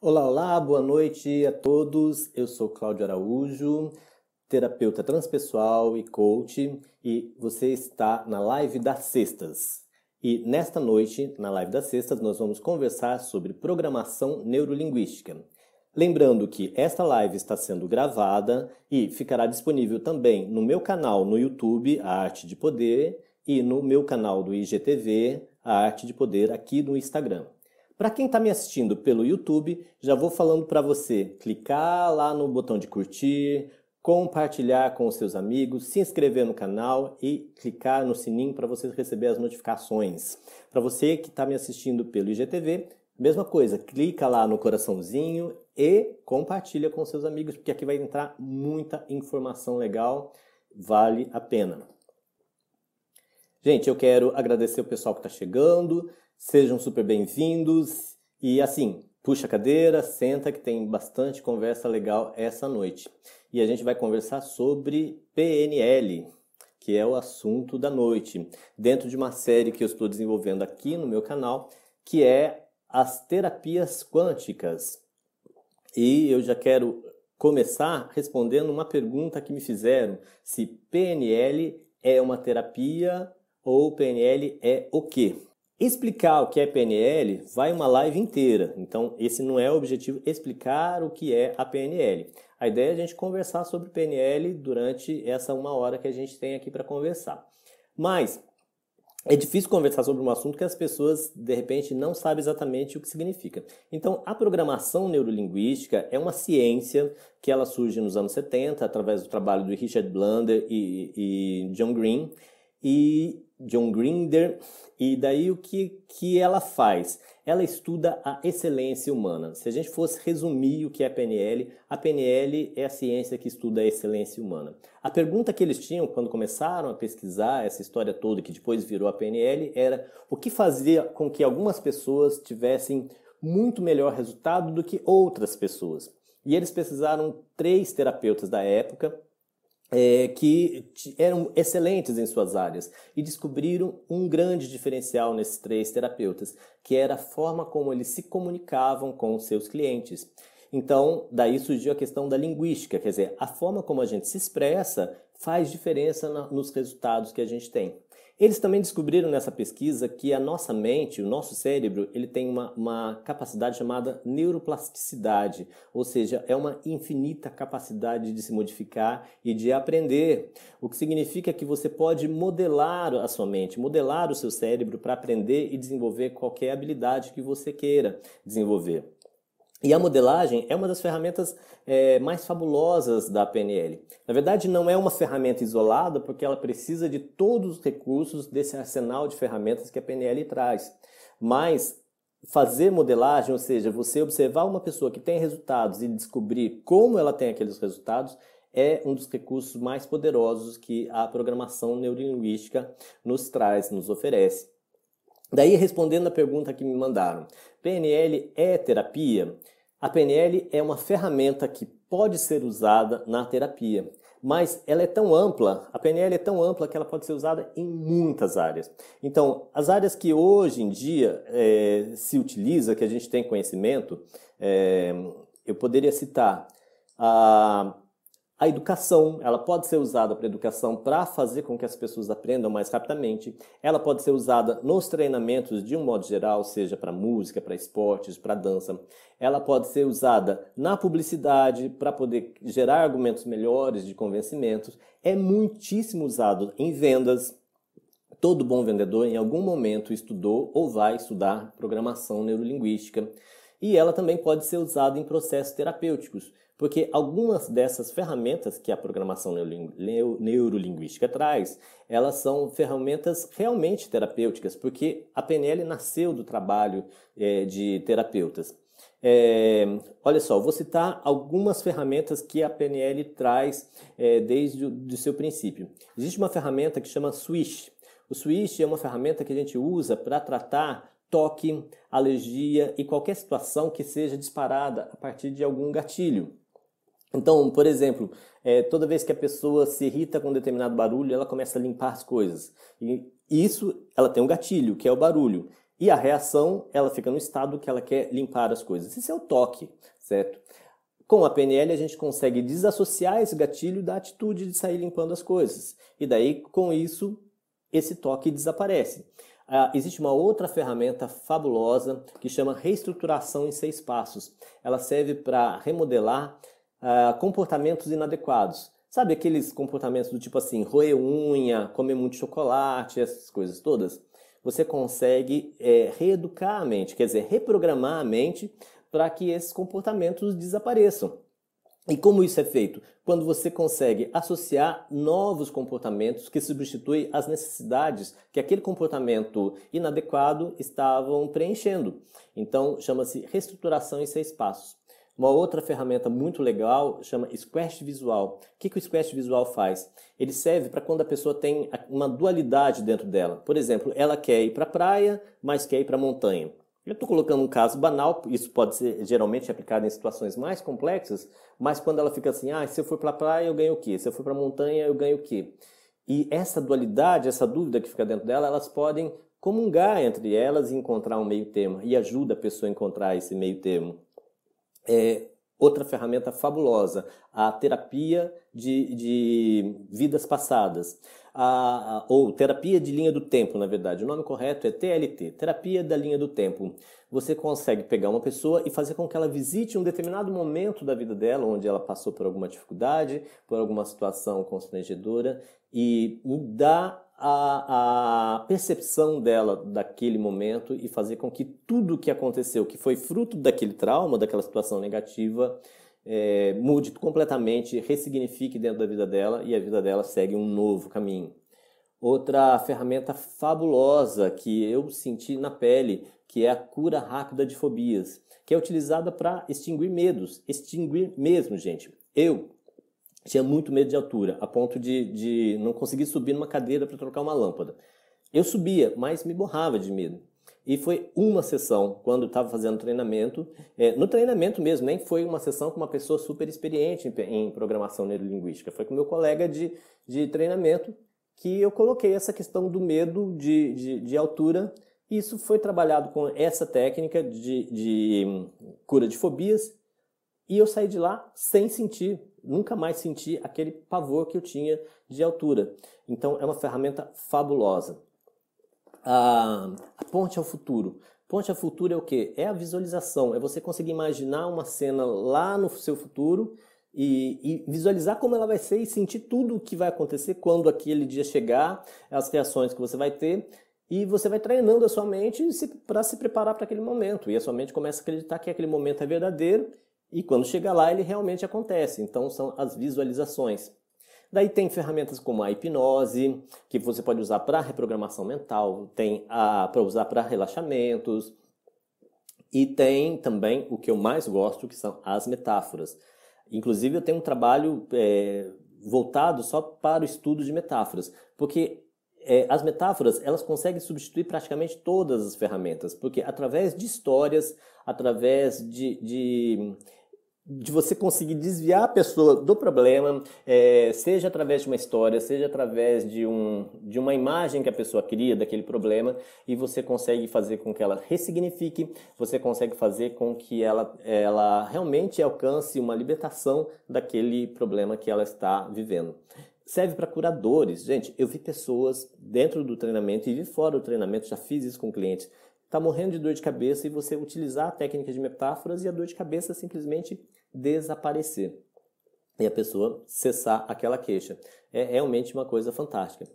Olá, olá, boa noite a todos. Eu sou Cláudio Araújo, terapeuta transpessoal e coach, e você está na live das sextas. E nesta noite, na live das sextas, nós vamos conversar sobre programação neurolinguística. Lembrando que esta live está sendo gravada e ficará disponível também no meu canal no YouTube, A Arte de Poder, e no meu canal do IGTV, A Arte de Poder, aqui no Instagram. Para quem está me assistindo pelo YouTube, já vou falando para você clicar lá no botão de curtir, compartilhar com os seus amigos, se inscrever no canal e clicar no sininho para você receber as notificações. Para você que está me assistindo pelo IGTV, mesma coisa, clica lá no coraçãozinho e compartilha com seus amigos, porque aqui vai entrar muita informação legal, vale a pena. Gente, eu quero agradecer o pessoal que está chegando. Sejam super bem-vindos e assim, puxa a cadeira, senta que tem bastante conversa legal essa noite. E a gente vai conversar sobre PNL, que é o assunto da noite, dentro de uma série que eu estou desenvolvendo aqui no meu canal, que é as terapias quânticas. E eu já quero começar respondendo uma pergunta que me fizeram: se PNL é uma terapia ou PNL é o quê? Explicar o que é PNL vai uma live inteira. Então, esse não é o objetivo explicar o que é a PNL. A ideia é a gente conversar sobre PNL durante essa uma hora que a gente tem aqui para conversar. Mas é difícil conversar sobre um assunto que as pessoas, de repente, não sabem exatamente o que significa. Então, a programação neurolinguística é uma ciência que ela surge nos anos 70 através do trabalho do Richard Blunder e, e John Green. E John Grinder. E daí o que, que ela faz? Ela estuda a excelência humana. Se a gente fosse resumir o que é a PNL, a PNL é a ciência que estuda a excelência humana. A pergunta que eles tinham quando começaram a pesquisar essa história toda, que depois virou a PNL, era o que fazia com que algumas pessoas tivessem muito melhor resultado do que outras pessoas. E eles pesquisaram três terapeutas da época, é, que eram excelentes em suas áreas e descobriram um grande diferencial nesses três terapeutas, que era a forma como eles se comunicavam com os seus clientes. Então, daí surgiu a questão da linguística, quer dizer, a forma como a gente se expressa faz diferença na, nos resultados que a gente tem. Eles também descobriram nessa pesquisa que a nossa mente, o nosso cérebro, ele tem uma, uma capacidade chamada neuroplasticidade, ou seja, é uma infinita capacidade de se modificar e de aprender. O que significa que você pode modelar a sua mente, modelar o seu cérebro para aprender e desenvolver qualquer habilidade que você queira desenvolver. E a modelagem é uma das ferramentas é, mais fabulosas da PNL. Na verdade, não é uma ferramenta isolada, porque ela precisa de todos os recursos desse arsenal de ferramentas que a PNL traz. Mas fazer modelagem, ou seja, você observar uma pessoa que tem resultados e descobrir como ela tem aqueles resultados, é um dos recursos mais poderosos que a programação neurolinguística nos traz, nos oferece. Daí, respondendo a pergunta que me mandaram, PNL é terapia? A PNL é uma ferramenta que pode ser usada na terapia, mas ela é tão ampla, a PNL é tão ampla que ela pode ser usada em muitas áreas. Então, as áreas que hoje em dia é, se utiliza, que a gente tem conhecimento, é, eu poderia citar a a educação, ela pode ser usada para educação para fazer com que as pessoas aprendam mais rapidamente. Ela pode ser usada nos treinamentos de um modo geral, seja para música, para esportes, para dança. Ela pode ser usada na publicidade para poder gerar argumentos melhores de convencimentos. É muitíssimo usado em vendas. Todo bom vendedor em algum momento estudou ou vai estudar programação neurolinguística. E ela também pode ser usada em processos terapêuticos. Porque algumas dessas ferramentas que a programação neurolinguística traz, elas são ferramentas realmente terapêuticas, porque a PNL nasceu do trabalho é, de terapeutas. É, olha só, vou citar algumas ferramentas que a PNL traz é, desde o seu princípio. Existe uma ferramenta que chama Switch. O Switch é uma ferramenta que a gente usa para tratar toque, alergia e qualquer situação que seja disparada a partir de algum gatilho. Então, por exemplo, é, toda vez que a pessoa se irrita com um determinado barulho, ela começa a limpar as coisas. E isso, ela tem um gatilho, que é o barulho. E a reação, ela fica no estado que ela quer limpar as coisas. Esse é o toque, certo? Com a PNL, a gente consegue desassociar esse gatilho da atitude de sair limpando as coisas. E daí, com isso, esse toque desaparece. Ah, existe uma outra ferramenta fabulosa que chama reestruturação em seis passos. Ela serve para remodelar uh, comportamentos inadequados. Sabe aqueles comportamentos do tipo assim, roer unha, comer muito chocolate, essas coisas todas? Você consegue é, reeducar a mente, quer dizer, reprogramar a mente para que esses comportamentos desapareçam. E como isso é feito? Quando você consegue associar novos comportamentos que substituem as necessidades que aquele comportamento inadequado estavam preenchendo. Então, chama-se reestruturação em seis passos. Uma outra ferramenta muito legal chama Squash Visual. O que, que o Squash Visual faz? Ele serve para quando a pessoa tem uma dualidade dentro dela. Por exemplo, ela quer ir para a praia, mas quer ir para a montanha. Eu estou colocando um caso banal, isso pode ser geralmente aplicado em situações mais complexas, mas quando ela fica assim, ah, se eu for para a praia eu ganho o quê? Se eu for para a montanha eu ganho o quê? E essa dualidade, essa dúvida que fica dentro dela, elas podem comungar entre elas e encontrar um meio termo, e ajuda a pessoa a encontrar esse meio termo é, outra ferramenta fabulosa, a terapia de, de vidas passadas, a, a, ou terapia de linha do tempo, na verdade. O nome correto é TLT, terapia da linha do tempo. Você consegue pegar uma pessoa e fazer com que ela visite um determinado momento da vida dela, onde ela passou por alguma dificuldade, por alguma situação constrangedora, e dá a, a percepção dela daquele momento e fazer com que tudo o que aconteceu, que foi fruto daquele trauma, daquela situação negativa, é, mude completamente, ressignifique dentro da vida dela e a vida dela segue um novo caminho. Outra ferramenta fabulosa que eu senti na pele, que é a cura rápida de fobias, que é utilizada para extinguir medos, extinguir mesmo, gente. Eu tinha muito medo de altura, a ponto de, de não conseguir subir numa cadeira para trocar uma lâmpada. Eu subia, mas me borrava de medo. E foi uma sessão, quando estava fazendo treinamento, é, no treinamento mesmo, nem foi uma sessão com uma pessoa super experiente em, em programação neurolinguística, foi com meu colega de, de treinamento que eu coloquei essa questão do medo de, de, de altura. E isso foi trabalhado com essa técnica de, de hum, cura de fobias e eu saí de lá sem sentir nunca mais senti aquele pavor que eu tinha de altura. Então é uma ferramenta fabulosa. Ah, a ponte ao futuro. Ponte ao futuro é o que? É a visualização. É você conseguir imaginar uma cena lá no seu futuro e, e, visualizar como ela vai ser e sentir tudo o que vai acontecer quando aquele dia chegar, as reações que você vai ter. E você vai treinando a sua mente para se preparar para aquele momento. E a sua mente começa a acreditar que aquele momento é verdadeiro e quando chega lá, ele realmente acontece. Então, são as visualizações. Daí tem ferramentas como a hipnose, que você pode usar para reprogramação mental, tem para usar para relaxamentos, e tem também o que eu mais gosto, que são as metáforas. Inclusive, eu tenho um trabalho é, voltado só para o estudo de metáforas, porque é, as metáforas elas conseguem substituir praticamente todas as ferramentas, porque através de histórias, através de, de de você conseguir desviar a pessoa do problema, é, seja através de uma história, seja através de, um, de uma imagem que a pessoa cria daquele problema, e você consegue fazer com que ela ressignifique, você consegue fazer com que ela, ela realmente alcance uma libertação daquele problema que ela está vivendo serve para curadores. Gente, eu vi pessoas dentro do treinamento e vi fora do treinamento, já fiz isso com clientes. Tá morrendo de dor de cabeça e você utilizar a técnica de metáforas e a dor de cabeça simplesmente desaparecer e a pessoa cessar aquela queixa. É realmente uma coisa fantástica.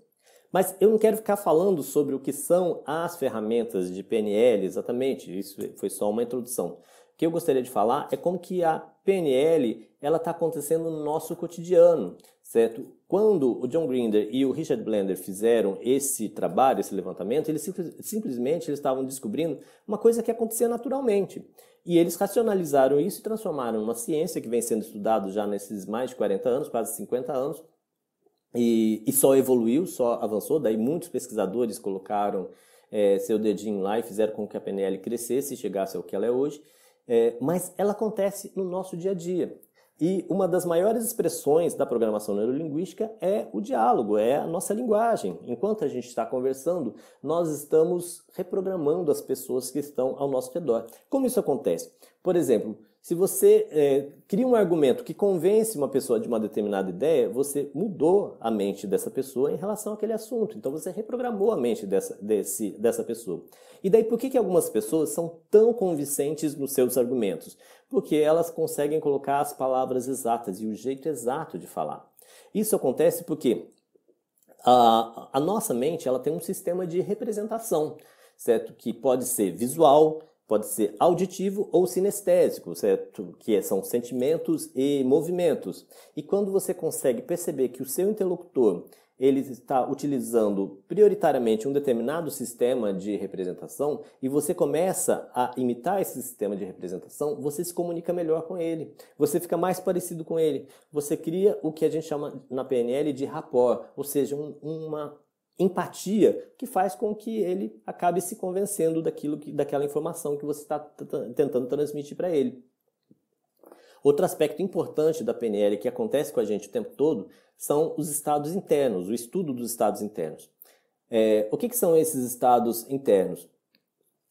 Mas eu não quero ficar falando sobre o que são as ferramentas de PNL exatamente, isso foi só uma introdução. O que eu gostaria de falar é como que a PNL ela está acontecendo no nosso cotidiano, certo? Quando o John Grinder e o Richard Blender fizeram esse trabalho, esse levantamento, eles simplesmente eles estavam descobrindo uma coisa que acontecia naturalmente. E eles racionalizaram isso e transformaram uma ciência que vem sendo estudada já nesses mais de 40 anos, quase 50 anos, e, e só evoluiu, só avançou. Daí muitos pesquisadores colocaram é, seu dedinho lá e fizeram com que a PNL crescesse e chegasse ao que ela é hoje. É, mas ela acontece no nosso dia a dia. E uma das maiores expressões da programação neurolinguística é o diálogo, é a nossa linguagem. Enquanto a gente está conversando, nós estamos reprogramando as pessoas que estão ao nosso redor. Como isso acontece? Por exemplo, se você é, cria um argumento que convence uma pessoa de uma determinada ideia, você mudou a mente dessa pessoa em relação àquele assunto. Então você reprogramou a mente dessa, desse, dessa pessoa. E daí por que, que algumas pessoas são tão convincentes nos seus argumentos? Porque elas conseguem colocar as palavras exatas e o jeito exato de falar. Isso acontece porque a, a nossa mente ela tem um sistema de representação, certo? Que pode ser visual, pode ser auditivo ou sinestésico, certo? É que é, são sentimentos e movimentos. E quando você consegue perceber que o seu interlocutor ele está utilizando prioritariamente um determinado sistema de representação e você começa a imitar esse sistema de representação, você se comunica melhor com ele, você fica mais parecido com ele, você cria o que a gente chama na PNL de rapport, ou seja, um, uma empatia que faz com que ele acabe se convencendo daquilo que, daquela informação que você está tentando transmitir para ele. Outro aspecto importante da PNL que acontece com a gente o tempo todo são os estados internos, o estudo dos estados internos. É, o que, que, são esses estados internos?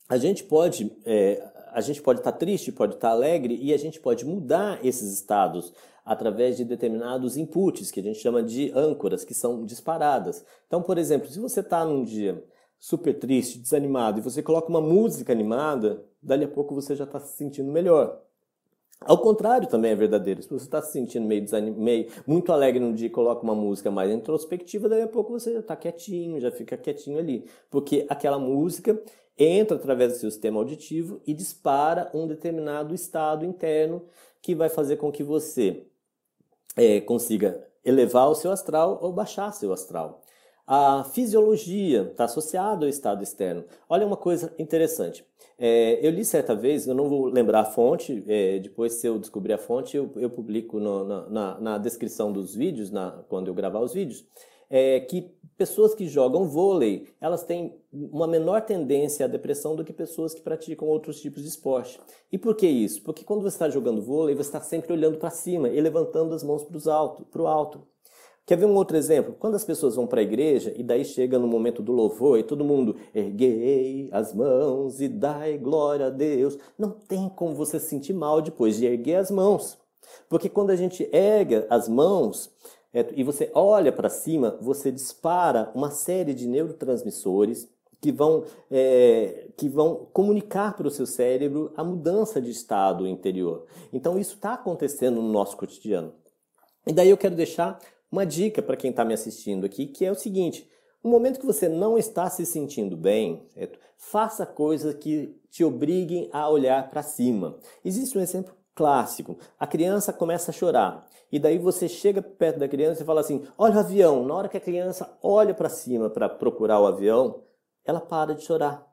A gente pode, é, a gente pode estar tá triste, pode estar tá alegre e a gente pode mudar esses estados através de determinados inputs que a gente chama de âncoras, que são disparadas. Então, por exemplo, se você está num dia super triste, desanimado e você coloca uma música animada, dali a pouco você já está se sentindo melhor. Ao contrário também é verdadeiro. Se você está se sentindo meio, desanim... meio muito alegre num dia e coloca uma música mais introspectiva, daí a pouco você já está quietinho, já fica quietinho ali. Porque aquela música entra através do seu sistema auditivo e dispara um determinado estado interno que vai fazer com que você é, consiga elevar o seu astral ou baixar seu astral. A fisiologia está associada ao estado externo. Olha uma coisa interessante. É, eu li certa vez, eu não vou lembrar a fonte, é, depois se eu descobrir a fonte eu, eu publico no, na, na, na, descrição dos vídeos, na, quando eu gravar os vídeos é, que pessoas que jogam vôlei, elas têm uma menor tendência à depressão do que pessoas que praticam outros tipos de esporte. E por que isso? Porque quando você está jogando vôlei, você está sempre olhando para cima e levantando as mãos para o alto, Quer ver um outro exemplo? Quando as pessoas vão para a igreja e daí chega no momento do louvor e todo mundo erguei as mãos e dai glória a Deus. Não tem como você se sentir mal depois de erguer as mãos. Porque quando a gente erga as mãos, é, e você olha para cima, você dispara uma série de neurotransmissores que vão, é, que vão comunicar para o seu cérebro a mudança de estado interior. Então, isso está acontecendo no nosso cotidiano. E daí eu quero deixar uma dica para quem está me assistindo aqui, que é o seguinte: no momento que você não está se sentindo bem, faça coisas que te obriguem a olhar para cima. Existe um exemplo clássico: a criança começa a chorar. E daí você chega perto da criança e fala assim: olha o avião. Na hora que a criança olha para cima para procurar o avião, ela para de chorar.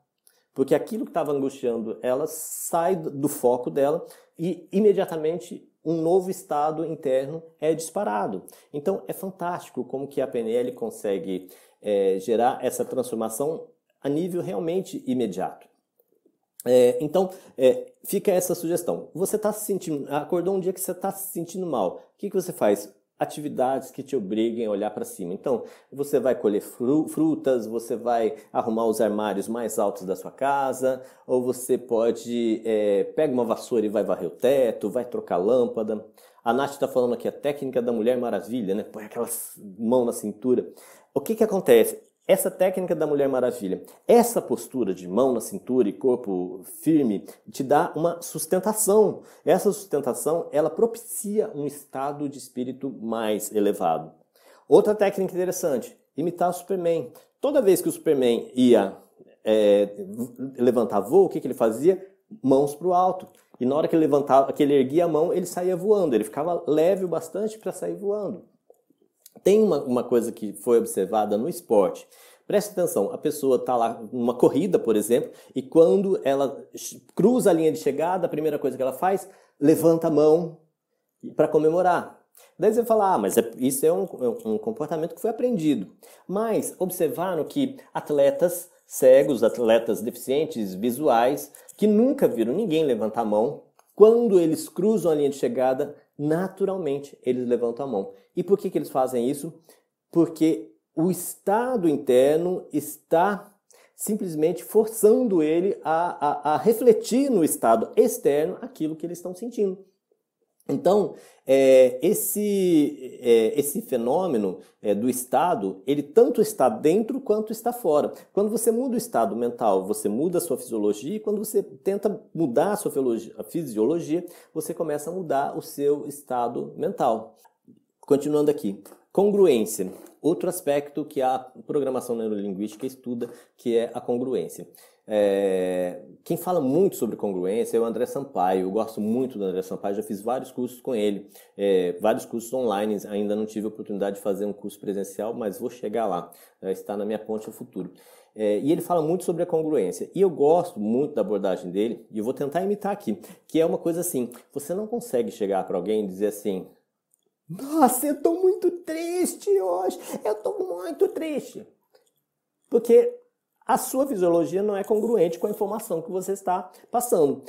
Porque aquilo que estava angustiando ela sai do foco dela e imediatamente um novo estado interno é disparado. Então é fantástico como que a PNL consegue é, gerar essa transformação a nível realmente imediato. É, então, é, fica essa sugestão. Você está se sentindo, acordou um dia que você está se sentindo mal. O que, que você faz? Atividades que te obriguem a olhar para cima. Então, você vai colher frutas, você vai arrumar os armários mais altos da sua casa, ou você pode é, pega uma vassoura e vai varrer o teto, vai trocar lâmpada. A Nath está falando aqui a técnica da Mulher Maravilha, né? Põe aquelas mãos na cintura. O que, que acontece? Essa técnica da Mulher Maravilha, essa postura de mão na cintura e corpo firme te dá uma sustentação. Essa sustentação, ela propicia um estado de espírito mais elevado. Outra técnica interessante, imitar o Superman. Toda vez que o Superman ia é, levantar voo, o que, que ele fazia? Mãos para o alto. E na hora que ele levantava, que ele erguia a mão, ele saía voando. Ele ficava leve o bastante para sair voando. Tem uma, uma coisa que foi observada no esporte. Preste atenção, a pessoa está lá numa corrida, por exemplo, e quando ela cruza a linha de chegada, a primeira coisa que ela faz, levanta a mão para comemorar. Daí você fala, ah, mas é, isso é, é um, um, comportamento que foi aprendido. Mas observaram que atletas cegos, atletas deficientes visuais, que nunca viram ninguém levantar a mão, quando eles cruzam a linha de chegada, naturalmente eles levantam a mão. E por que, que eles fazem isso? Porque o estado interno está simplesmente forçando ele a, a, a refletir no estado externo aquilo que eles estão sentindo. Então, é, esse, é, esse fenômeno é, do estado, ele tanto está dentro quanto está fora. Quando você muda o estado mental, você muda a sua fisiologia, e quando você tenta mudar a sua fisiologia, você começa a mudar o seu estado mental. Continuando aqui, congruência. Outro aspecto que a programação neurolinguística estuda, que é a congruência. É, quem fala muito sobre congruência é o André Sampaio. Eu gosto muito do André Sampaio, já fiz vários cursos com ele, é, vários cursos online. Ainda não tive a oportunidade de fazer um curso presencial, mas vou chegar lá. É, está na minha ponte ao futuro. É, e ele fala muito sobre a congruência. E eu gosto muito da abordagem dele, e eu vou tentar imitar aqui, que é uma coisa assim: você não consegue chegar para alguém e dizer assim. Nossa, eu estou muito triste hoje. Eu estou muito triste. Porque a sua fisiologia não é congruente com a informação que você está passando.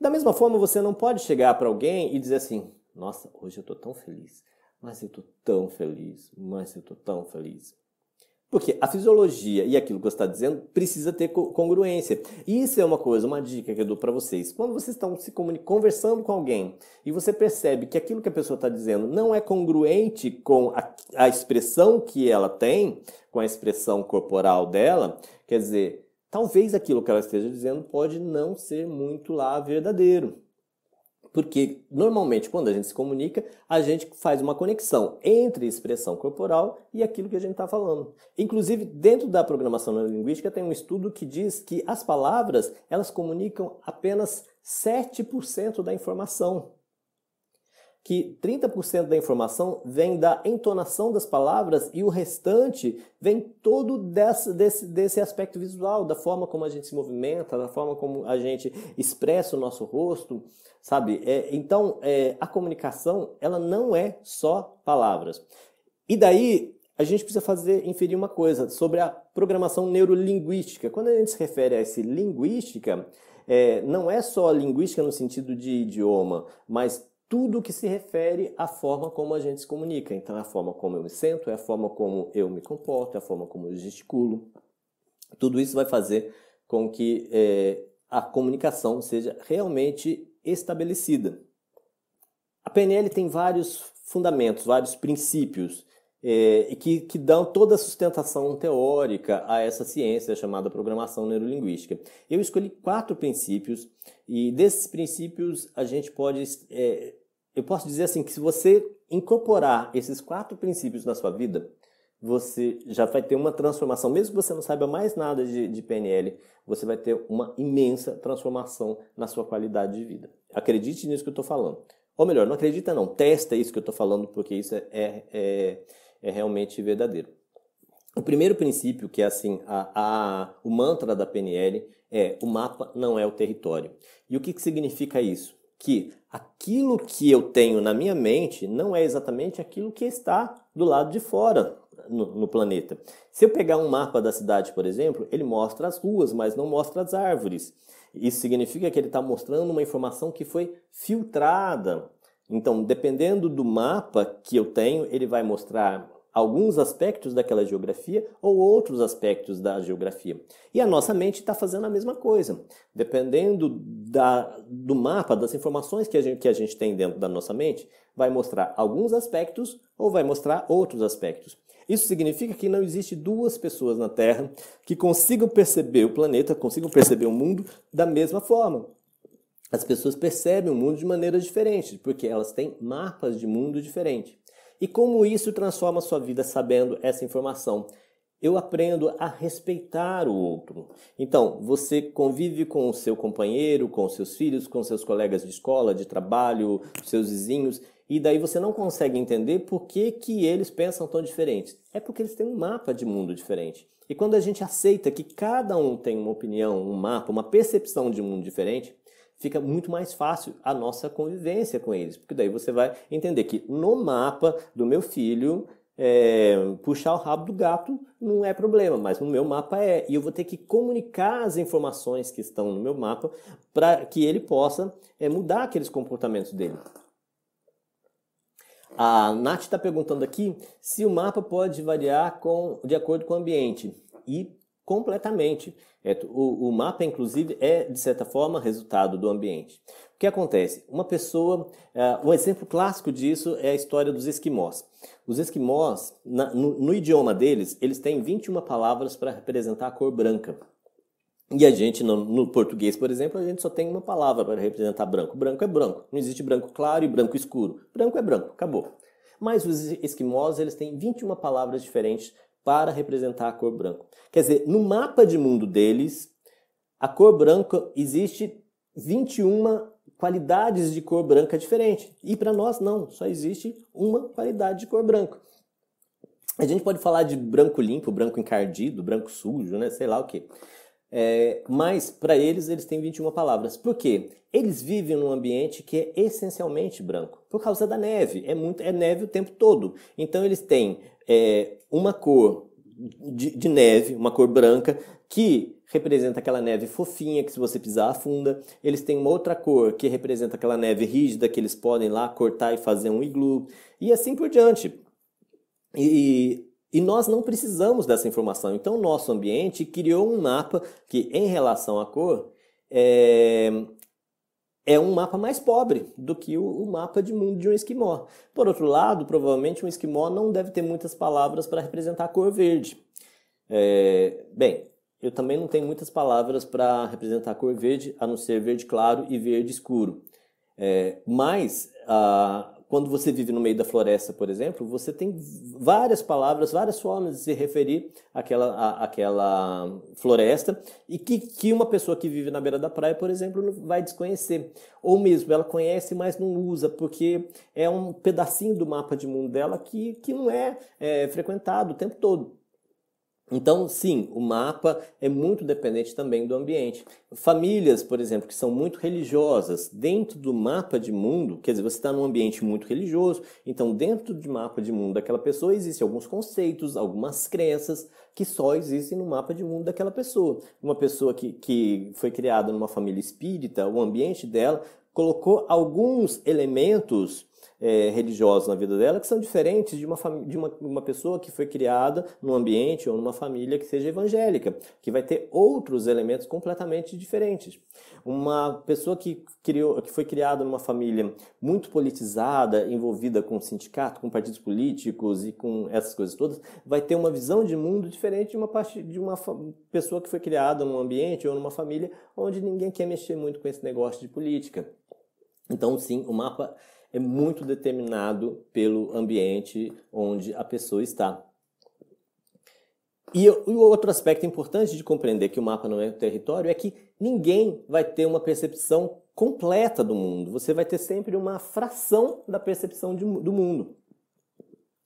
Da mesma forma, você não pode chegar para alguém e dizer assim: Nossa, hoje eu estou tão feliz, mas eu estou tão feliz, mas eu estou tão feliz. Porque a fisiologia e aquilo que você está dizendo precisa ter congruência. isso é uma coisa, uma dica que eu dou para vocês. Quando vocês estão se conversando com alguém e você percebe que aquilo que a pessoa está dizendo não é congruente com a, a expressão que ela tem, com a expressão corporal dela, quer dizer, talvez aquilo que ela esteja dizendo pode não ser muito lá verdadeiro. Porque normalmente quando a gente se comunica, a gente faz uma conexão entre expressão corporal e aquilo que a gente está falando. Inclusive, dentro da programação neurolinguística tem um estudo que diz que as palavras, elas comunicam apenas 7% da informação que 30% da informação vem da entonação das palavras e o restante vem todo desse, desse, desse aspecto visual, da forma como a gente se movimenta, da forma como a gente expressa o nosso rosto, sabe? É, então, é, a comunicação, ela não é só palavras. E daí, a gente precisa fazer inferir uma coisa sobre a programação neurolinguística. Quando a gente se refere a esse linguística, é, não é só linguística no sentido de idioma, mas tudo que se refere à forma como a gente se comunica. Então, é a forma como eu me sento, é a forma como eu me comporto, é a forma como eu gesticulo. Tudo isso vai fazer com que é, a comunicação seja realmente estabelecida. A PNL tem vários fundamentos, vários princípios é, que, que dão toda a sustentação teórica a essa ciência chamada programação neurolinguística. Eu escolhi quatro princípios e desses princípios a gente pode é, eu posso dizer assim que se você incorporar esses quatro princípios na sua vida, você já vai ter uma transformação, mesmo que você não saiba mais nada de, de, PNL, você vai ter uma imensa transformação na sua qualidade de vida. Acredite nisso que eu estou falando. Ou melhor, não acredita não, testa isso que eu estou falando, porque isso é, é, é, é, realmente verdadeiro. O primeiro princípio, que é assim, a, a, o mantra da PNL, é o mapa não é o território. E o que, que significa isso? que aquilo que eu tenho na minha mente não é exatamente aquilo que está do lado de fora no, no, planeta. Se eu pegar um mapa da cidade, por exemplo, ele mostra as ruas, mas não mostra as árvores. Isso significa que ele está mostrando uma informação que foi filtrada. Então, dependendo do mapa que eu tenho, ele vai mostrar alguns aspectos daquela geografia ou outros aspectos da geografia. E a nossa mente está fazendo a mesma coisa. Dependendo da, do mapa, das informações que a, gente, que a gente tem dentro da nossa mente, vai mostrar alguns aspectos ou vai mostrar outros aspectos. Isso significa que não existe duas pessoas na Terra que consigam perceber o planeta, consigam perceber o mundo da mesma forma. As pessoas percebem o mundo de maneiras diferentes, porque elas têm mapas de mundo diferentes e como isso transforma sua vida sabendo essa informação. Eu aprendo a respeitar o outro. Então, você convive com o seu companheiro, com seus filhos, com seus colegas de escola, de trabalho, seus vizinhos, e daí você não consegue entender por que, que eles pensam tão diferente. É porque eles têm um mapa de mundo diferente. E quando a gente aceita que cada um tem uma opinião, um mapa, uma percepção de mundo diferente, fica muito mais fácil a nossa convivência com eles, porque daí você vai entender que no mapa do meu filho é, puxar o rabo do gato não é problema, mas no meu mapa é. E eu vou ter que comunicar as informações que estão no meu mapa para que ele possa é, mudar aqueles comportamentos dele. A Nath está perguntando aqui se o mapa pode variar com, de acordo com o ambiente. E Completamente. É, o, o, mapa, inclusive, é, de certa forma, resultado do ambiente. O que acontece? Uma pessoa. Uh, um exemplo clássico disso é a história dos esquimós. Os esquimós, na, no, no, idioma deles, eles têm 21 palavras para representar a cor branca. E a gente, no, no português, por exemplo, a gente só tem uma palavra para representar branco. Branco é branco. Não existe branco claro e branco escuro. Branco é branco. Acabou. Mas os esquimós, eles têm 21 palavras diferentes para representar a cor branca. Quer dizer, no mapa de mundo deles, a cor branca existe 21 qualidades de cor branca diferente. E para nós não, só existe uma qualidade de cor branca. A gente pode falar de branco limpo, branco encardido, branco sujo, né? sei lá o que. É, mas para eles, eles têm 21 palavras. Por quê? Eles vivem num ambiente que é essencialmente branco, por causa da neve. É, muito, é neve o tempo todo. Então eles têm é, uma cor de, de neve, uma cor branca, que representa aquela neve fofinha que se você pisar afunda. Eles têm uma outra cor que representa aquela neve rígida que eles podem lá cortar e fazer um iglu e assim por diante. E, e nós não precisamos dessa informação. Então, o nosso ambiente criou um mapa que, em relação à cor, é, é um mapa mais pobre do que o, mapa de mundo de um esquimó. Por outro lado, provavelmente um esquimó não deve ter muitas palavras para representar a cor verde. É, bem, eu também não tenho muitas palavras para representar a cor verde, a não ser verde claro e verde escuro. É, mas a, quando você vive no meio da floresta, por exemplo, você tem várias palavras, várias formas de se referir àquela, à, àquela floresta e que, que uma pessoa que vive na beira da praia, por exemplo, vai desconhecer. Ou mesmo ela conhece, mas não usa, porque é um pedacinho do mapa de mundo dela que, que não é, é frequentado o tempo todo. Então, sim, o mapa é muito dependente também do ambiente. Famílias, por exemplo, que são muito religiosas, dentro do mapa de mundo, quer dizer, você está num ambiente muito religioso, então dentro do mapa de mundo daquela pessoa existem alguns conceitos, algumas crenças que só existem no mapa de mundo daquela pessoa. Uma pessoa que, que foi criada numa família espírita, o ambiente dela colocou alguns elementos é, religiosos na vida dela que são diferentes de, uma, de uma, uma pessoa que foi criada num ambiente ou numa família que seja evangélica, que vai ter outros elementos completamente diferentes. Uma pessoa que, criou, que foi criada numa família muito politizada, envolvida com sindicato, com partidos políticos e com essas coisas todas, vai ter uma visão de mundo diferente de uma, parte, de uma pessoa que foi criada num ambiente ou numa família onde ninguém quer mexer muito com esse negócio de política. Então, sim, o mapa é muito determinado pelo ambiente onde a pessoa está. E o outro aspecto importante de compreender que o mapa não é o território é que ninguém vai ter uma percepção completa do mundo. Você vai ter sempre uma fração da percepção de, do mundo.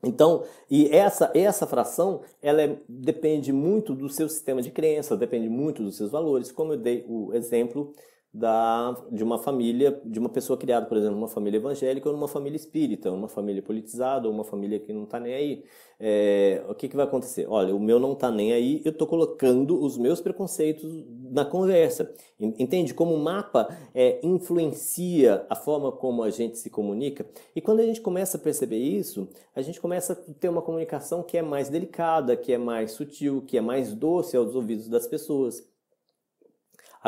Então, e essa, essa fração, ela é, depende muito do seu sistema de crença, depende muito dos seus valores. Como eu dei o exemplo da, de uma família, de uma pessoa criada, por exemplo, numa família evangélica ou numa família espírita, uma numa família politizada, ou uma família que não está nem aí. É, o que, que vai acontecer? Olha, o meu não está nem aí, eu estou colocando os meus preconceitos na conversa. Entende? Como o mapa é, influencia a forma como a gente se comunica. E quando a gente começa a perceber isso, a gente começa a ter uma comunicação que é mais delicada, que é mais sutil, que é mais doce aos ouvidos das pessoas.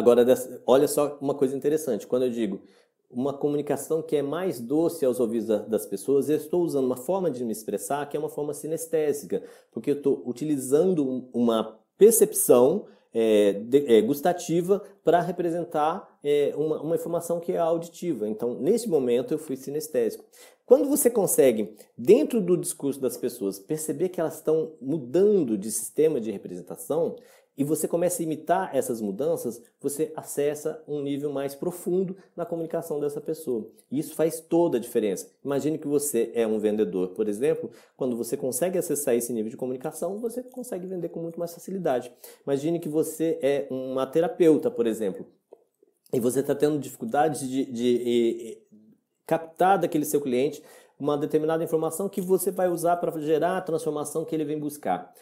Agora, olha só uma coisa interessante. Quando eu digo uma comunicação que é mais doce aos ouvidos das pessoas, eu estou usando uma forma de me expressar que é uma forma sinestésica, porque eu estou utilizando uma percepção é, de, é, gustativa para representar é, uma, uma, informação que é auditiva. Então, nesse momento, eu fui sinestésico. Quando você consegue, dentro do discurso das pessoas, perceber que elas estão mudando de sistema de representação, e você começa a imitar essas mudanças, você acessa um nível mais profundo na comunicação dessa pessoa. E isso faz toda a diferença. Imagine que você é um vendedor, por exemplo, quando você consegue acessar esse nível de comunicação, você consegue vender com muito mais facilidade. Imagine que você é uma terapeuta, por exemplo, e você está tendo dificuldade de, de, de captar daquele seu cliente uma determinada informação que você vai usar para gerar a transformação que ele vem buscar.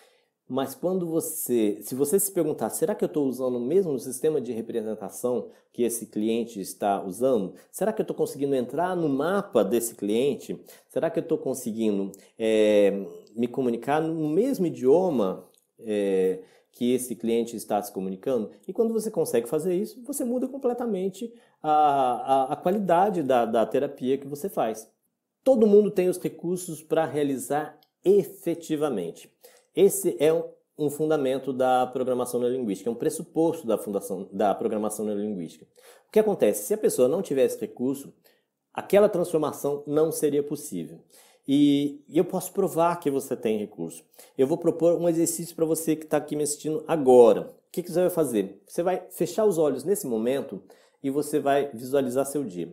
Mas quando você, se você se perguntar, será que eu estou usando o mesmo sistema de representação que esse cliente está usando? Será que eu estou conseguindo entrar no mapa desse cliente? Será que eu estou conseguindo é, me comunicar no mesmo idioma é, que esse cliente está se comunicando? E quando você consegue fazer isso, você muda completamente a, a, a qualidade da, da terapia que você faz. Todo mundo tem os recursos para realizar efetivamente. Esse é um, um fundamento da programação neurolinguística, é um pressuposto da, fundação, da programação neurolinguística. O que acontece? Se a pessoa não tivesse recurso, aquela transformação não seria possível. E eu posso provar que você tem recurso. Eu vou propor um exercício para você que está aqui me assistindo agora. O que, que você vai fazer? Você vai fechar os olhos nesse momento e você vai visualizar seu dia.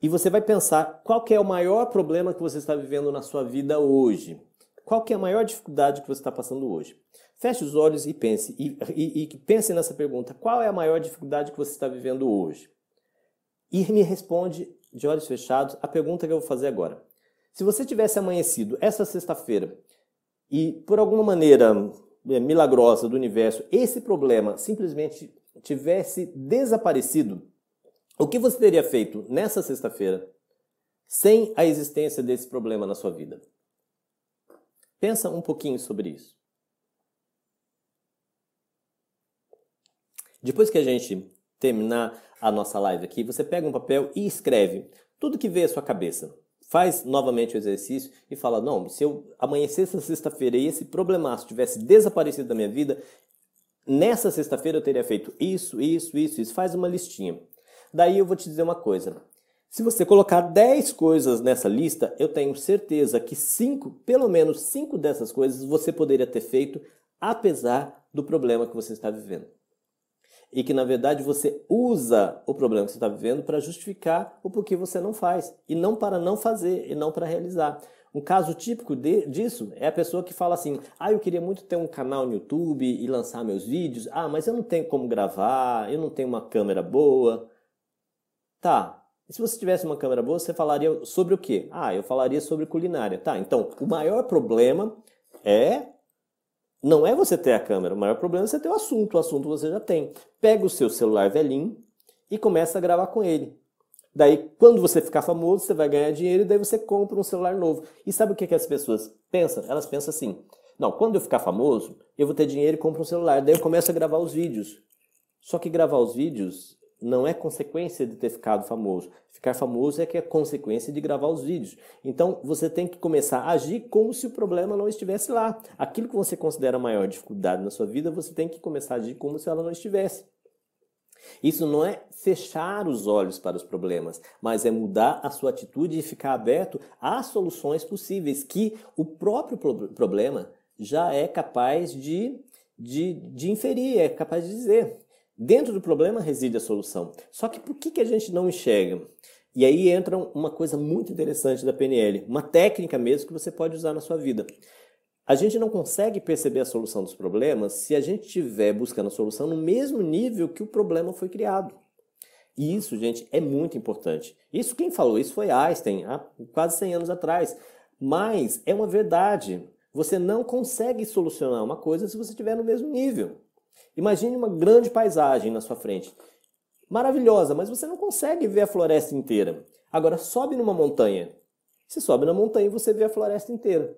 E você vai pensar qual que é o maior problema que você está vivendo na sua vida hoje. Qual que é a maior dificuldade que você está passando hoje? Feche os olhos e pense. E, e, e pense nessa pergunta. Qual é a maior dificuldade que você está vivendo hoje? E me responde, de olhos fechados, a pergunta que eu vou fazer agora. Se você tivesse amanhecido essa sexta-feira e, por alguma maneira eh, milagrosa do universo, esse problema simplesmente tivesse desaparecido, o que você teria feito nessa sexta-feira sem a existência desse problema na sua vida? Pensa um pouquinho sobre isso. Depois que a gente terminar a nossa live aqui, você pega um papel e escreve tudo que veio à sua cabeça. Faz novamente o exercício e fala: Não, se eu amanhecesse na sexta-feira e esse problemaço tivesse desaparecido da minha vida, nessa sexta-feira eu teria feito isso, isso, isso, isso. Faz uma listinha. Daí eu vou te dizer uma coisa. Se você colocar 10 coisas nessa lista, eu tenho certeza que cinco, pelo menos cinco dessas coisas você poderia ter feito apesar do problema que você está vivendo. E que na verdade você usa o problema que você está vivendo para justificar o porquê você não faz, e não para não fazer, e não para realizar. Um caso típico de, disso é a pessoa que fala assim: ah, eu queria muito ter um canal no YouTube e lançar meus vídeos, ah, mas eu não tenho como gravar, eu não tenho uma câmera boa. Tá, e se você tivesse uma câmera boa, você falaria sobre o quê? Ah, eu falaria sobre culinária. Tá, então, o maior problema é não é você ter a câmera, o maior problema é você ter o assunto, o assunto você já tem. Pega o seu celular velhinho e começa a gravar com ele. Daí, quando você ficar famoso, você vai ganhar dinheiro e daí você compra um celular novo. E sabe o que, que as pessoas pensam? Elas pensam assim: não, quando eu ficar famoso, eu vou ter dinheiro e compro um celular. Daí eu começo a gravar os vídeos. Só que gravar os vídeos não é consequência de ter ficado famoso. Ficar famoso é que é consequência de gravar os vídeos. Então você tem que começar a agir como se o problema não estivesse lá. Aquilo que você considera maior dificuldade na sua vida, você tem que começar a agir como se ela não estivesse. Isso não é fechar os olhos para os problemas, mas é mudar a sua atitude e ficar aberto às soluções possíveis que o próprio problema já é capaz de, de, de inferir, é capaz de dizer. Dentro do problema reside a solução. Só que por que, que a gente não enxerga? E aí entra uma coisa muito interessante da PNL, uma técnica mesmo que você pode usar na sua vida. A gente não consegue perceber a solução dos problemas se a gente estiver buscando a solução no mesmo nível que o problema foi criado. E isso, gente, é muito importante. Isso quem falou isso foi Einstein, há quase 100 anos atrás. Mas é uma verdade. Você não consegue solucionar uma coisa se você estiver no mesmo nível. Imagine uma grande paisagem na sua frente. Maravilhosa, mas você não consegue ver a floresta inteira. Agora, sobe numa montanha. Se sobe na montanha, você vê a floresta inteira.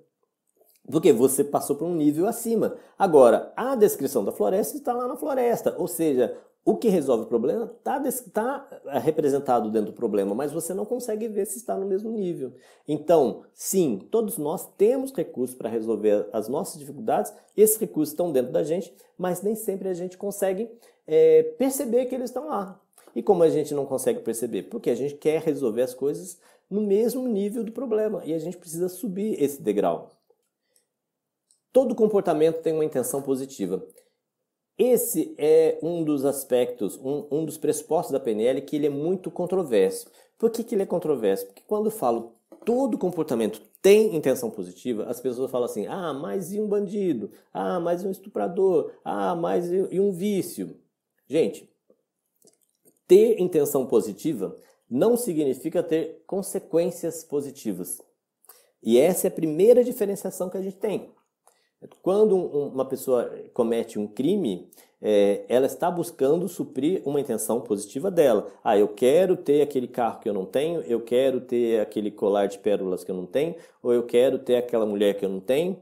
Porque você passou para um nível acima. Agora, a descrição da floresta está lá na floresta. Ou seja, o que resolve o problema está tá, tá é, representado dentro do problema, mas você não consegue ver se está no mesmo nível. Então, sim, todos nós temos recursos para resolver as nossas dificuldades, esses recursos estão dentro da gente, mas nem sempre a gente consegue é, perceber que eles estão lá. E como a gente não consegue perceber? Porque a gente quer resolver as coisas no mesmo nível do problema e a gente precisa subir esse degrau. Todo comportamento tem uma intenção positiva. Esse é um dos aspectos, um, um dos pressupostos da PNL que ele é muito controverso. Por que, que ele é controverso? Porque quando falo todo comportamento tem intenção positiva, as pessoas falam assim: ah, mais e um bandido, ah, mais um estuprador, ah, mais e um vício. Gente, ter intenção positiva não significa ter consequências positivas. E essa é a primeira diferenciação que a gente tem. Quando uma pessoa comete um crime, é, ela está buscando suprir uma intenção positiva dela. Ah, eu quero ter aquele carro que eu não tenho, eu quero ter aquele colar de pérolas que eu não tenho, ou eu quero ter aquela mulher que eu não tenho.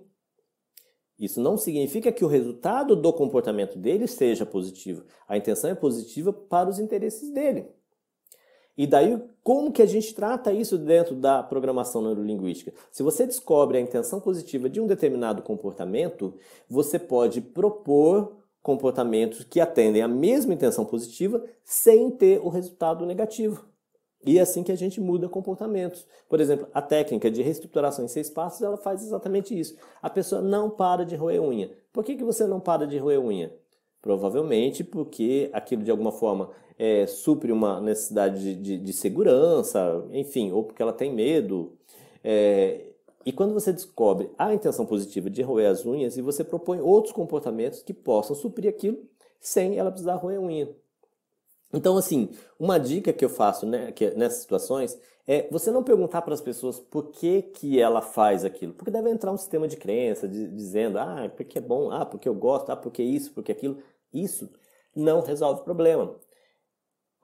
Isso não significa que o resultado do comportamento dele seja positivo. A intenção é positiva para os interesses dele. E daí, como que a gente trata isso dentro da programação neurolinguística? Se você descobre a intenção positiva de um determinado comportamento, você pode propor comportamentos que atendem à mesma intenção positiva sem ter o resultado negativo. E é assim que a gente muda comportamentos. Por exemplo, a técnica de reestruturação em seis passos, ela faz exatamente isso. A pessoa não para de roer unha. Por que, que você não para de roer unha? Provavelmente porque aquilo de alguma forma é, supre uma necessidade de, de, de, segurança, enfim, ou porque ela tem medo. É, e quando você descobre a intenção positiva de roer as unhas e você propõe outros comportamentos que possam suprir aquilo sem ela precisar roer a unha. Então, assim, uma dica que eu faço né, que, é nessas situações é você não perguntar para as pessoas por que, que ela faz aquilo. Porque deve entrar um sistema de crença de, dizendo, ah, é porque é bom, ah, porque eu gosto, ah, porque é isso, porque é aquilo. Isso não resolve o problema.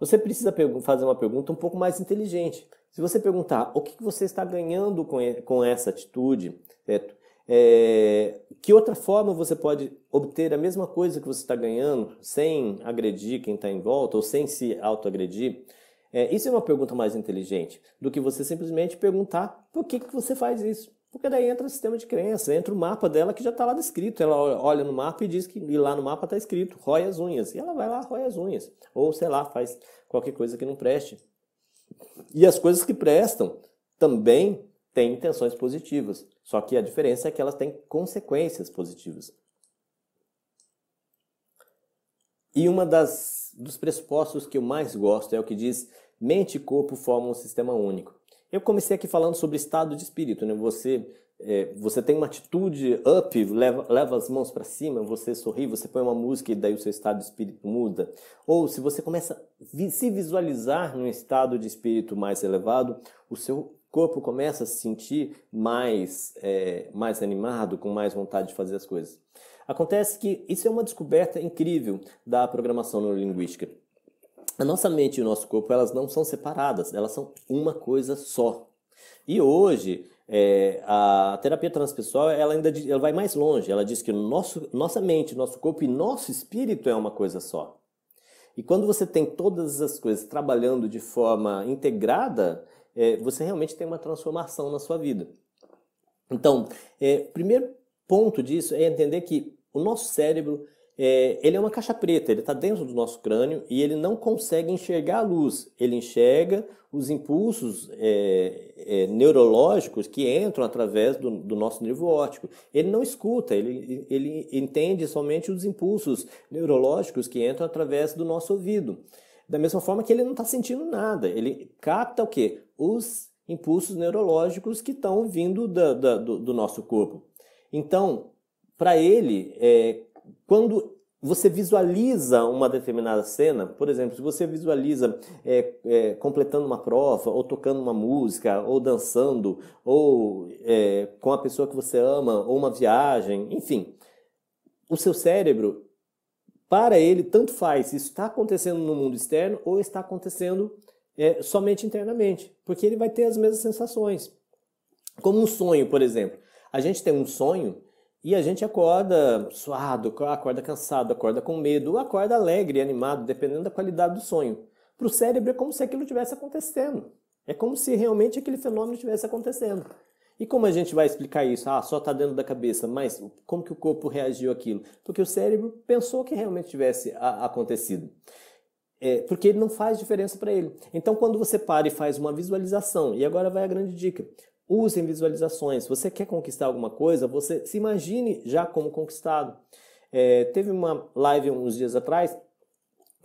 Você precisa fazer uma pergunta um pouco mais inteligente. Se você perguntar o que você está ganhando com essa atitude, certo? É, que outra forma você pode obter a mesma coisa que você está ganhando sem agredir quem está em volta ou sem se autoagredir? É, isso é uma pergunta mais inteligente do que você simplesmente perguntar por que, que você faz isso. Porque daí entra o sistema de crença, entra o mapa dela que já está lá descrito. Ela olha no mapa e diz que e lá no mapa está escrito rói as unhas. E ela vai lá, rói as unhas. Ou sei lá, faz qualquer coisa que não preste. E as coisas que prestam também têm intenções positivas. Só que a diferença é que elas têm consequências positivas. E uma das dos pressupostos que eu mais gosto é o que diz Mente e corpo formam um sistema único. Eu comecei aqui falando sobre estado de espírito, né? Você é, você tem uma atitude up, leva, leva as mãos para cima, você sorri, você põe uma música e daí o seu estado de espírito muda. Ou se você começa a se visualizar num estado de espírito mais elevado, o seu corpo começa a se sentir mais, é, mais animado, com mais vontade de fazer as coisas. Acontece que isso é uma descoberta incrível da programação neurolinguística. A nossa mente e o nosso corpo, elas não são separadas, elas são uma coisa só. E hoje, é, a terapia transpessoal, ela ainda ela vai mais longe. Ela diz que nosso, nossa mente, nosso corpo e nosso espírito é uma coisa só. E quando você tem todas as coisas trabalhando de forma integrada, é, você realmente tem uma transformação na sua vida. Então, é, primeiro ponto disso é entender que o nosso cérebro é, ele é uma caixa preta, ele está dentro do nosso crânio e ele não consegue enxergar a luz, ele enxerga os impulsos é, é, neurológicos que entram através do, do, nosso nervo óptico. Ele não escuta, ele, ele entende somente os impulsos neurológicos que entram através do nosso ouvido. Da mesma forma que ele não está sentindo nada, ele capta o quê? Os impulsos neurológicos que estão vindo da, da, do, do nosso corpo. Então, para ele, é, quando você visualiza uma determinada cena, por exemplo, se você visualiza é, é, completando uma prova, ou tocando uma música, ou dançando, ou é, com a pessoa que você ama, ou uma viagem, enfim, o seu cérebro, para ele, tanto faz se isso está acontecendo no mundo externo ou está acontecendo é, somente internamente, porque ele vai ter as mesmas sensações. Como um sonho, por exemplo. A gente tem um sonho e a gente acorda suado, acorda cansado, acorda com medo, ou acorda alegre, animado, dependendo da qualidade do sonho. Para o cérebro é como se aquilo tivesse acontecendo. É como se realmente aquele fenômeno estivesse acontecendo. E como a gente vai explicar isso? Ah, só está dentro da cabeça, mas como que o corpo reagiu àquilo? Porque o cérebro pensou que realmente tivesse acontecido. É, porque ele não faz diferença para ele. Então, quando você para e faz uma visualização, e agora vai a grande dica: Usem visualizações. você quer conquistar alguma coisa, você se imagine já como conquistado. É, teve uma live uns dias atrás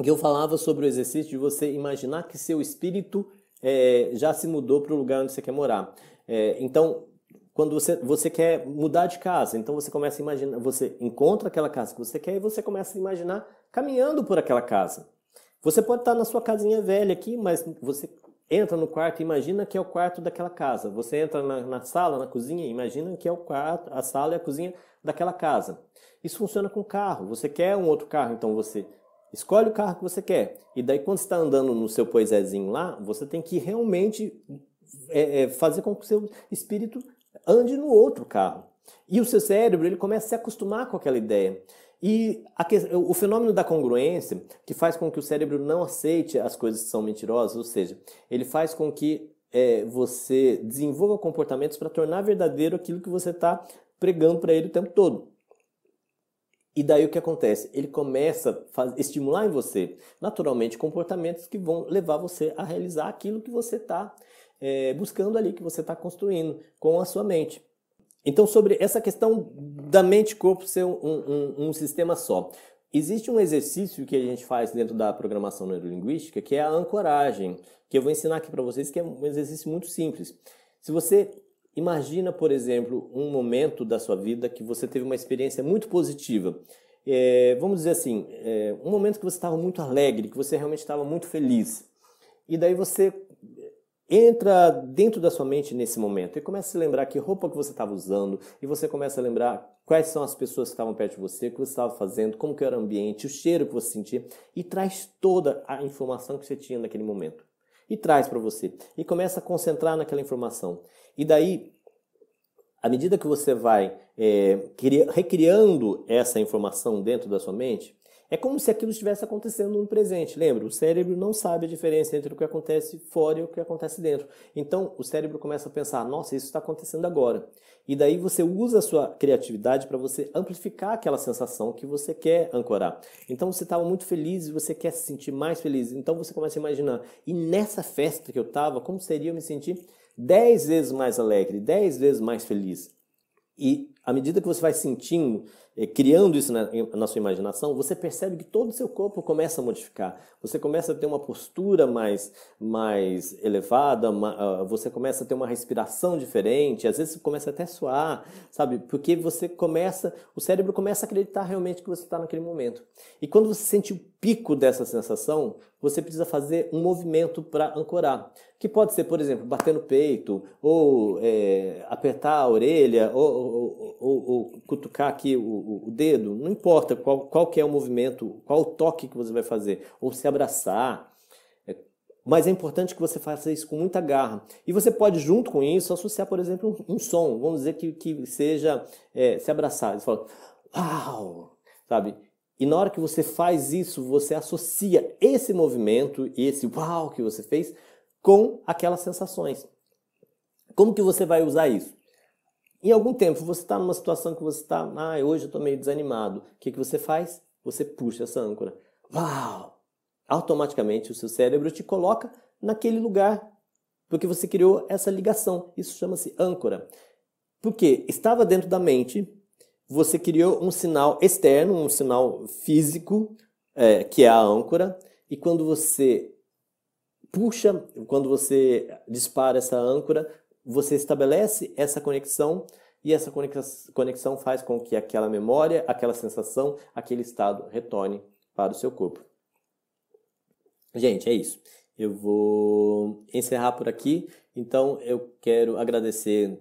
que eu falava sobre o exercício de você imaginar que seu espírito é, já se mudou para o lugar onde você quer morar. É, então, quando você, você quer mudar de casa, então você começa a imaginar, você encontra aquela casa que você quer e você começa a imaginar caminhando por aquela casa. Você pode estar na sua casinha velha aqui, mas você entra no quarto, imagina que é o quarto daquela casa. Você entra na, na sala, na cozinha, imagina que é o quarto, a sala e a cozinha daquela casa. Isso funciona com carro. Você quer um outro carro, então você escolhe o carro que você quer. E daí, quando está andando no seu poisézinho lá, você tem que realmente é, é, fazer com que o seu espírito ande no outro carro. E o seu cérebro ele começa a se acostumar com aquela ideia. E que, o fenômeno da congruência, que faz com que o cérebro não aceite as coisas que são mentirosas, ou seja, ele faz com que é, você desenvolva comportamentos para tornar verdadeiro aquilo que você está pregando para ele o tempo todo. E daí o que acontece? Ele começa a estimular em você, naturalmente, comportamentos que vão levar você a realizar aquilo que você está é, buscando ali, que você está construindo com a sua mente. Então, sobre essa questão da mente-corpo ser um, um, um, sistema só. Existe um exercício que a gente faz dentro da programação neurolinguística, que é a ancoragem, que eu vou ensinar aqui para vocês, que é um exercício muito simples. Se você imagina, por exemplo, um momento da sua vida que você teve uma experiência muito positiva, é, vamos dizer assim, é, um momento que você estava muito alegre, que você realmente estava muito feliz, e daí você entra dentro da sua mente nesse momento e começa a se lembrar que roupa que você estava usando e você começa a lembrar quais são as pessoas que estavam perto de você, o que você estava fazendo, como que era o ambiente, o cheiro que você sentia e traz toda a informação que você tinha naquele momento e traz para você e começa a concentrar naquela informação e daí à medida que você vai é, recriando essa informação dentro da sua mente é como se aquilo estivesse acontecendo no presente. Lembra, o cérebro não sabe a diferença entre o que acontece fora e o que acontece dentro. Então, o cérebro começa a pensar: nossa, isso está acontecendo agora. E daí você usa a sua criatividade para você amplificar aquela sensação que você quer ancorar. Então, você estava muito feliz e você quer se sentir mais feliz. Então, você começa a imaginar: e nessa festa que eu estava, como seria eu me sentir 10 vezes mais alegre, 10 vezes mais feliz? E à medida que você vai sentindo, eh, criando isso na, na, sua imaginação, você percebe que todo o seu corpo começa a modificar. Você começa a ter uma postura mais, mais elevada, uma, uh, ah, você começa a ter uma respiração diferente, às vezes você começa até a suar, sabe? Porque você começa, o cérebro começa a acreditar realmente que você está naquele momento. E quando você sente o pico dessa sensação, você precisa fazer um movimento para ancorar. Que pode ser, por exemplo, bater no peito, ou é, apertar a orelha, ou, ou, ou, ou cutucar aqui o o, dedo, não importa qual, qual que é o movimento, qual o toque que você vai fazer, ou se abraçar, é, mas é importante que você faça isso com muita garra. E você pode, junto com isso, associar, por exemplo, um, um som. Vamos dizer que, que seja é, se abraçar. Você fala, uau! Sabe? E na hora que você faz isso, você associa esse movimento e esse uau que você fez com aquelas sensações. Como que você vai usar isso? Em algum tempo, você está numa situação que você está, ah, hoje eu estou meio desanimado. O que, que você faz? Você puxa essa âncora. Uau! Automaticamente o seu cérebro te coloca naquele lugar, porque você criou essa ligação. Isso chama-se âncora. Porque estava dentro da mente, você criou um sinal externo, um sinal físico, é, que é a âncora, e quando você puxa, quando você dispara essa âncora, você estabelece essa conexão e essa conexão faz com que aquela memória, aquela sensação, aquele estado retorne para o seu corpo. Gente, é isso. Eu vou encerrar por aqui. Então, eu quero agradecer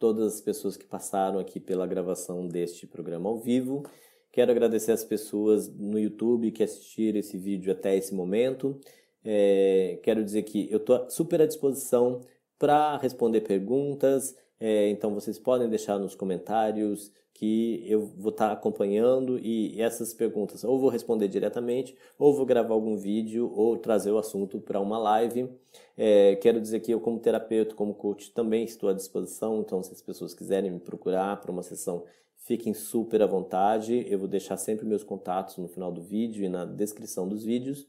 todas as pessoas que passaram aqui pela gravação deste programa ao vivo. Quero agradecer as pessoas no YouTube que assistiram esse vídeo até esse momento. É, quero dizer que eu estou super à disposição para responder perguntas. É, então vocês podem deixar nos comentários que eu vou estar tá acompanhando e essas perguntas ou vou responder diretamente, ou vou gravar algum vídeo, ou trazer o assunto para uma live. É, quero dizer que eu, como terapeuta, como coach, também estou à disposição, então se as pessoas quiserem me procurar para uma sessão, fiquem super à vontade. Eu vou deixar sempre meus contatos no final do vídeo e na descrição dos vídeos.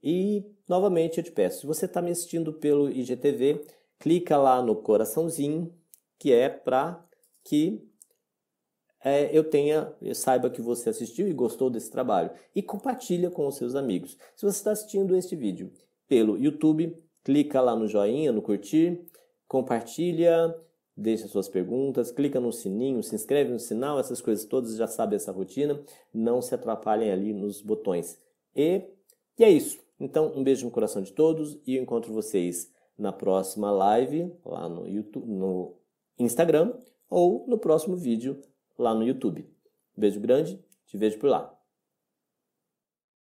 E, novamente, eu te peço, se você está me assistindo pelo IGTV, clica lá no coraçãozinho, que é para que é, eu tenha, eu saiba que você assistiu e gostou desse trabalho. E compartilha com os seus amigos. Se você está assistindo este vídeo pelo YouTube, clica lá no joinha, no curtir, compartilha, deixa suas perguntas, clica no sininho, se inscreve no sinal, essas coisas todas, já sabe essa rotina. Não se atrapalhem ali nos botões. E, e é isso. Então, um beijo no coração de todos e eu encontro vocês na próxima live lá no, YouTube, no Instagram ou no próximo vídeo lá no YouTube. Beijo grande, te vejo por lá.